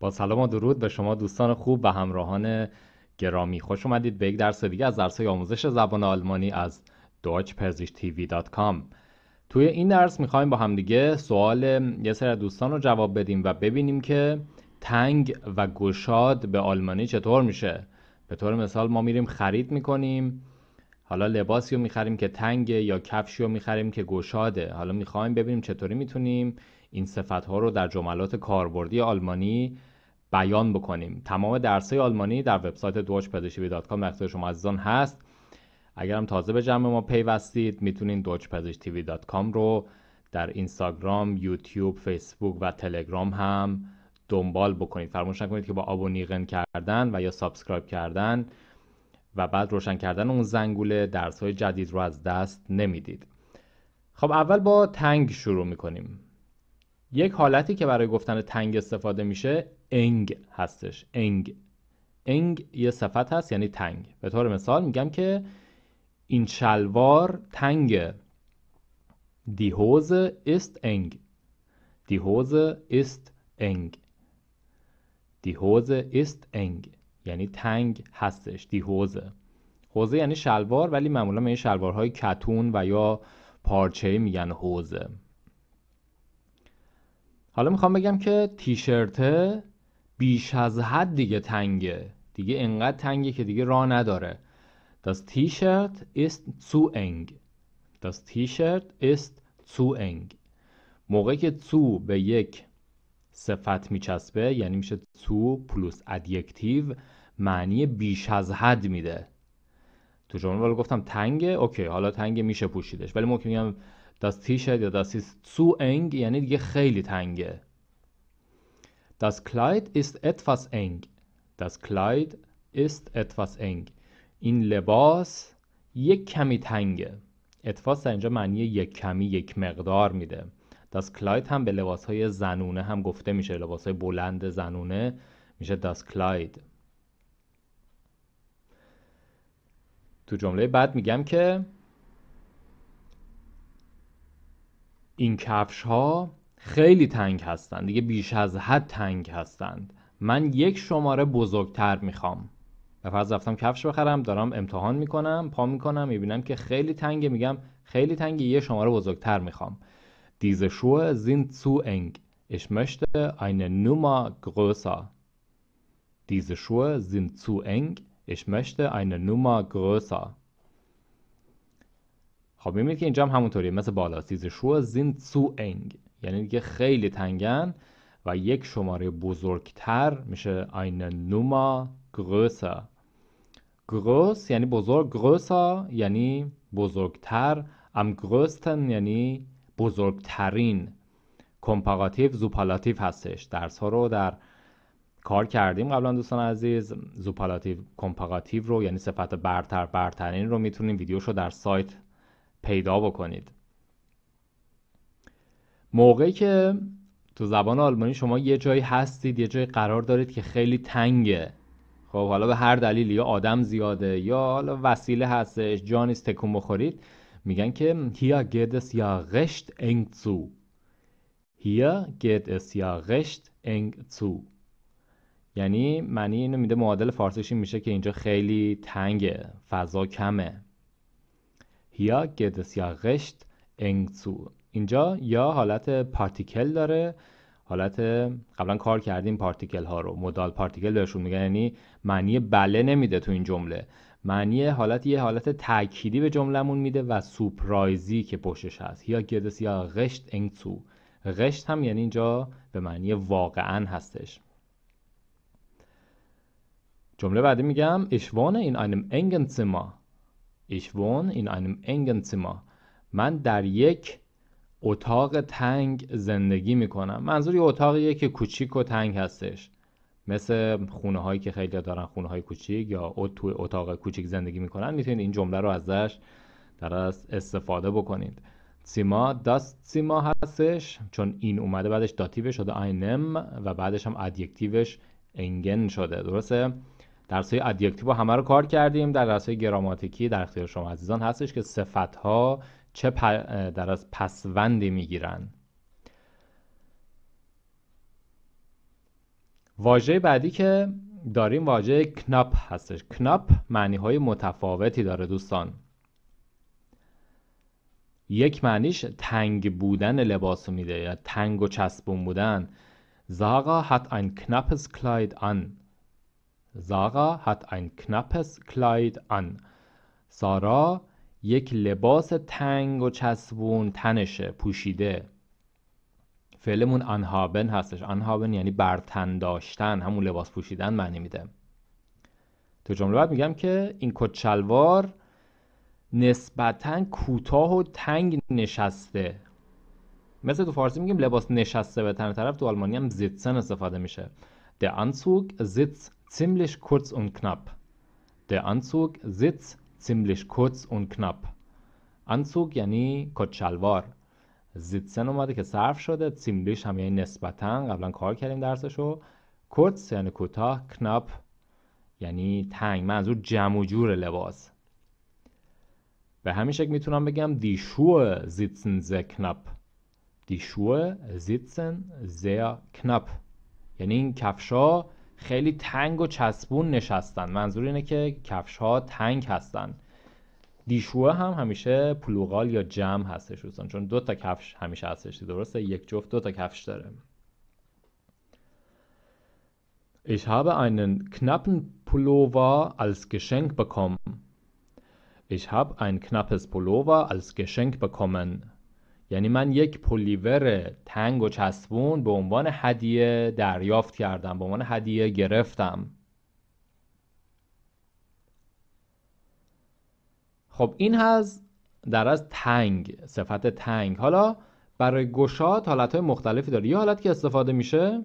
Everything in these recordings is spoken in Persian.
با سلام و درود به شما دوستان خوب و همراهان گرامی خوش اومدید به یک درس دیگه از درس آموزش زبان آلمانی از deutschpersischTV.com توی این درس میخوایم با همدیگه سوال یه سری دوستان رو جواب بدیم و ببینیم که تنگ و گشاد به آلمانی چطور میشه به طور مثال ما میریم خرید میکنیم حالا لباسی رو میخریم که تنگه یا کفشی رو میخریم که گشاده حالا میخوایم ببینیم چطوری میتونیم این صفت ها رو در جملات کاربردی آلمانی بیان بکنیم تمام درس های آلمانی در وبسایت دوچپزشکی.com در اختیار شما عزیزان هست اگر هم تازه به جمع ما پیوستید میتونید کام رو در اینستاگرام، یوتیوب، فیسبوک و تلگرام هم دنبال بکنید فراموش نکنید که با آبونیغن کردن و یا سابسکرایب کردن و بعد روشن کردن اون زنگوله درس های جدید رو از دست نمیدید خب اول با تنگ شروع میکنیم یک حالتی که برای گفتن تنگ استفاده میشه انگ هستش انگ انگ یه صفت هست یعنی تنگ به طور مثال میگم که این شلوار تنگ دی است انگ دی هوز است انگ دی هوز است انگ یعنی تنگ هستش دی هوزه حوزه یعنی شلوار ولی معمولا به این شلوارهای کتون و یا پارچه میگن حوزه حالا میخوام بگم که تیشرته بیش از حد دیگه تنگه دیگه انقدر تنگه که دیگه راه نداره Das T-Shirt ist zu eng. Das T-Shirt ist zu eng. موقعی که تو به یک صفت میچسبه یعنی میشه تو پلوس ادیکتیو معنی بیش از حد میده تو جمله گفتم تنگه اوکی حالا تنگه میشه پوشیدش ولی ممکن میگم Das T-Shirt یا das ist zu eng یعنی دیگه خیلی تنگه. Das Kleid ist etwas eng. Das Kleid ist etwas eng. این لباس یک کمی تنگه. etwas اینجا معنی یک کمی یک مقدار میده. Das Kleid هم به لباس های زنونه هم گفته میشه. لباس های بلند زنونه میشه Das Kleid. تو جمله بعد میگم که این کفش ها خیلی تنگ هستند دیگه بیش از حد تنگ هستند من یک شماره بزرگتر میخوام به فرض رفتم کفش بخرم دارم امتحان میکنم پا میکنم میبینم که خیلی تنگه میگم خیلی تنگه یه شماره بزرگتر میخوام دیز شو زین تو انگ. Ich möchte eine Nummer größer. Diese Schuhe sind zu eng. möchte größer. خب میبینید که اینجا هم همونطوریه مثل بالا سیز شو زین سو انگ یعنی دیگه خیلی تنگن و یک شماره بزرگتر میشه این نوما گروسا گروس یعنی بزرگ گروسا یعنی بزرگتر ام گروستن یعنی بزرگترین کمپاراتیو زوپالاتیو هستش درس ها رو در کار کردیم قبلا دوستان عزیز زوپالاتیو کمپاراتیو رو یعنی صفت برتر برترین رو میتونیم ویدیوش رو در سایت پیدا بکنید موقعی که تو زبان آلمانی شما یه جایی هستید یه جایی قرار دارید که خیلی تنگه خب حالا به هر دلیل یا آدم زیاده یا حالا وسیله هستش جانیست تکون بخورید میگن که هیا geht es یا recht eng zu هیا geht یا یعنی معنی اینو میده معادل فارسیش میشه که اینجا خیلی تنگه فضا کمه هیا گدس یا غشت انگزو اینجا یا حالت پارتیکل داره حالت قبلا کار کردیم پارتیکل ها رو مدال پارتیکل بهشون میگن یعنی معنی بله نمیده تو این جمله معنی حالت یه حالت تأکیدی به جملهمون میده و سپرایزی که پشتش هست یا گدس یا غشت انگزو غشت هم یعنی اینجا به معنی واقعا هستش جمله بعدی میگم اشوانه این einem انگن Ich wohne in einem engen Zimmer. من در یک اتاق تنگ زندگی میکنم منظور یه اتاقیه که کوچیک و تنگ هستش مثل خونه هایی که خیلی دارن خونه های کوچیک یا توی اتاق کوچیک زندگی میکنن میتونید این جمله رو ازش در از استفاده بکنید سیما داست سیما هستش چون این اومده بعدش داتیو شده آینم و بعدش هم ادیکتیوش انگن شده درسته درس های ادیکتیو همه رو کار کردیم در درس های گراماتیکی در اختیار شما عزیزان هستش که صفت ها چه در از پسوندی میگیرن واژه بعدی که داریم واژه کناپ هستش کناپ معنی های متفاوتی داره دوستان یک معنیش تنگ بودن لباس میده یا تنگ و چسبون بودن زاغا hat ein knappes Kleid آن Sarah hat ein knappes Kleid an. سارا یک لباس تنگ و چسبون تنشه پوشیده فعلمون انهابن هستش انهابن یعنی برتن داشتن همون لباس پوشیدن معنی میده تو جمله بعد میگم که این کچلوار نسبتا کوتاه و تنگ نشسته مثل تو فارسی میگیم لباس نشسته به تن طرف تو آلمانی هم زیتسن استفاده میشه Der Anzug sitzt ziemlich kurz und knapp. Der Anzug زیت ziemlich kurz und knapp. انسوک یعنی کچلوار زیتسن اومده که صرف شده سیملیش هم یعنی نسبتا قبلا کار کردیم درسشو کرتس یعنی کوتاه کناپ یعنی تنگ منظور جمع و جور لباس به همین شکل میتونم بگم دی شوه زیتسن ز کناپ دی شوه زیتسن ز کناپ یعنی این کفشا خیلی تنگ و چسبون نشستن منظور اینه که کفش ها تنگ هستن دیشوه هم همیشه پلوغال یا جمع هستش دوستان چون دو تا کفش همیشه هستش درسته یک جفت دو تا کفش داره Ich habe einen knappen Pullover als Geschenk bekommen. Ich habe ein knappes Pullover als Geschenk bekommen. یعنی من یک پلیور تنگ و چسبون به عنوان هدیه دریافت کردم به عنوان هدیه گرفتم خب این هست در از تنگ صفت تنگ حالا برای گشاد حالت های مختلفی داره یه حالت که استفاده میشه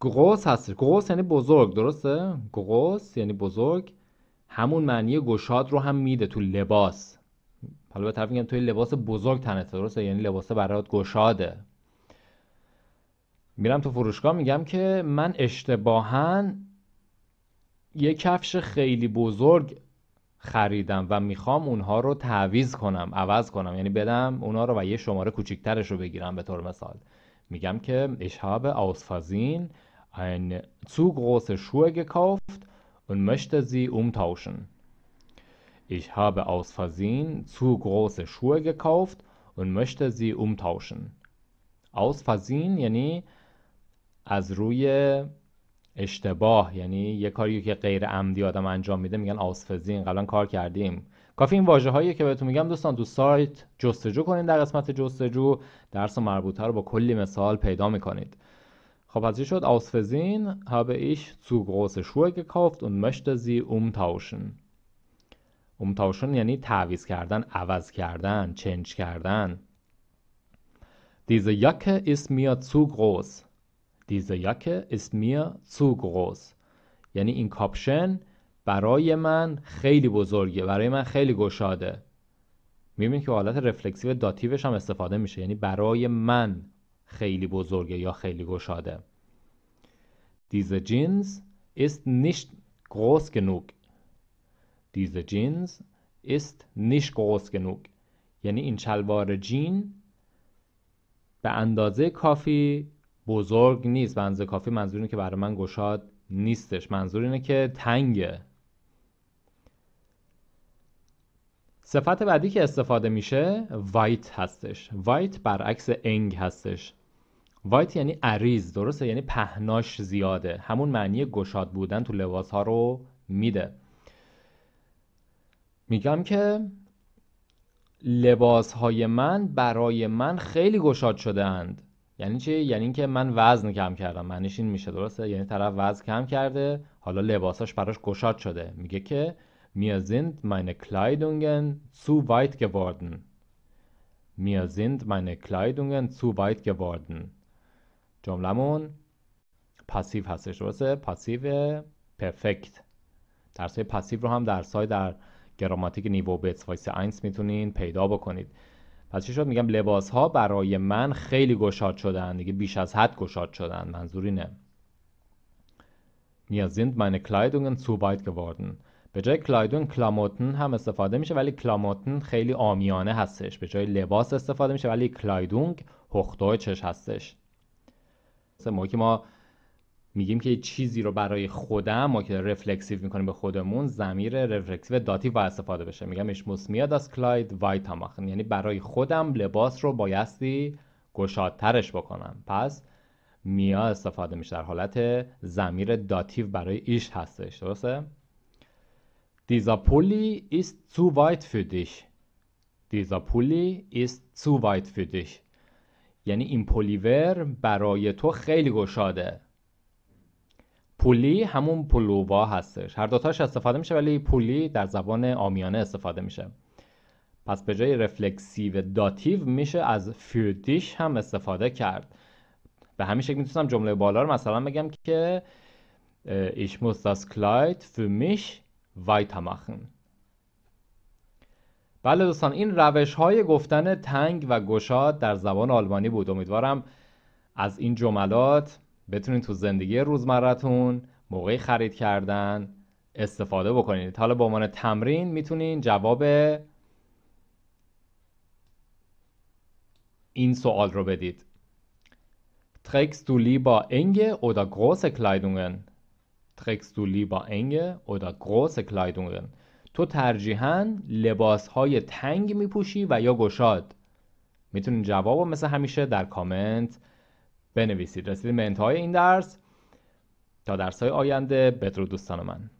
گغوس هست گغوس یعنی بزرگ درسته گغوس یعنی بزرگ همون معنی گشاد رو هم میده تو لباس حالا به طرف میگم توی لباس بزرگ تنه درسته یعنی لباس برات گشاده میرم تو فروشگاه میگم که من اشتباها یه کفش خیلی بزرگ خریدم و میخوام اونها رو تعویز کنم عوض کنم یعنی بدم اونها رو و یه شماره کوچیکترش رو بگیرم به طور مثال میگم که اشهاب آسفازین این Versehen ein شوه گکافت Schuhe gekauft اوم تاوشن Ich habe aus Versehen zu große Schuhe gekauft und möchte sie umtauschen. aus یعنی از روی اشتباه یعنی یه کاری که غیر عمدی آدم انجام میده میگن آسفزین قبلا کار کردیم کافی این واژه هایی که بهتون میگم دوستان دو سایت جستجو کنید در قسمت جستجو درس و مربوطه رو با کلی مثال پیدا میکنید خب از شد آسفزین habe ich zu große Schuhe gekauft und möchte sie umtauschen اومتاوشون یعنی تعویز کردن عوض کردن چنج کردن دیزه یک اسمیه mir گروز دیزه یکه اسمیه ist گروز یعنی این کاپشن برای من خیلی بزرگه برای من خیلی گشاده میبینید که حالت رفلکسیو داتیوش هم استفاده میشه یعنی برای من خیلی بزرگه یا خیلی گشاده دیزه جینز است نیشت گروز گنوگ. diese Jeans است nicht groß genug یعنی این شلوار جین به اندازه کافی بزرگ نیست به اندازه کافی منظور اینه که برای من گشاد نیستش منظور اینه که تنگه صفت بعدی که استفاده میشه وایت هستش وایت برعکس انگ هستش وایت یعنی عریض درسته یعنی پهناش زیاده همون معنی گشاد بودن تو لباس ها رو میده میگم که لباس های من برای من خیلی گشاد شده اند یعنی چی یعنی اینکه من وزن کم کردم معنیش این میشه درسته یعنی طرف وزن کم کرده حالا لباساش براش گشاد شده میگه که mir sind meine Kleidungen zu weit geworden mir sind meine Kleidungen zu weit geworden جملمون هستش درسته پسیو پرفکت درسای پسیو رو هم درسای در گراماتیک نیو به اینس میتونین پیدا بکنید پس چی شد میگم لباس ها برای من خیلی گشاد شدن دیگه بیش از حد گشاد شدن منظوری نه Mir sind meine Kleidungen zu weit geworden. به جای کلایدون کلاموتن هم استفاده میشه ولی کلاموتن خیلی آمیانه هستش به جای لباس استفاده میشه ولی کلایدونگ چش هستش موقعی که ما میگیم که یه چیزی رو برای خودم ما که رفلکسیو میکنیم به خودمون زمیر رفلکسیو داتی و استفاده بشه میگم اش میاد از کلاید هم یعنی برای خودم لباس رو بایستی گشادترش بکنم پس میا استفاده میشه در حالت زمیر داتیو برای ایش هستش درسته دیزا پولی ایست تو وایت فیدیش دیزا پولی ایست تو وایت فیدیش یعنی این پولیور برای تو خیلی گشاده پولی همون پلووا هستش هر دوتاش استفاده میشه ولی پولی در زبان آمیانه استفاده میشه پس به جای رفلکسیو داتیو میشه از فیردیش هم استفاده کرد به همین شکل میتونم جمله بالا رو مثلا بگم که ایش muss das Kleid für mich بله دوستان این روش های گفتن تنگ و گشاد در زبان آلمانی بود امیدوارم از این جملات بتونید تو زندگی روزمرتون موقع خرید کردن استفاده بکنید حالا به عنوان تمرین میتونین جواب این سوال رو بدید Trägst du lieber enge oder große Kleidungen? تو du lieber enge oder große تو ترجیحاً لباس های تنگ میپوشی و یا گشاد میتونین جواب مثل همیشه در کامنت بنویسید رسیدیم به انتهای این درس تا درس های آینده بدرود دوستان من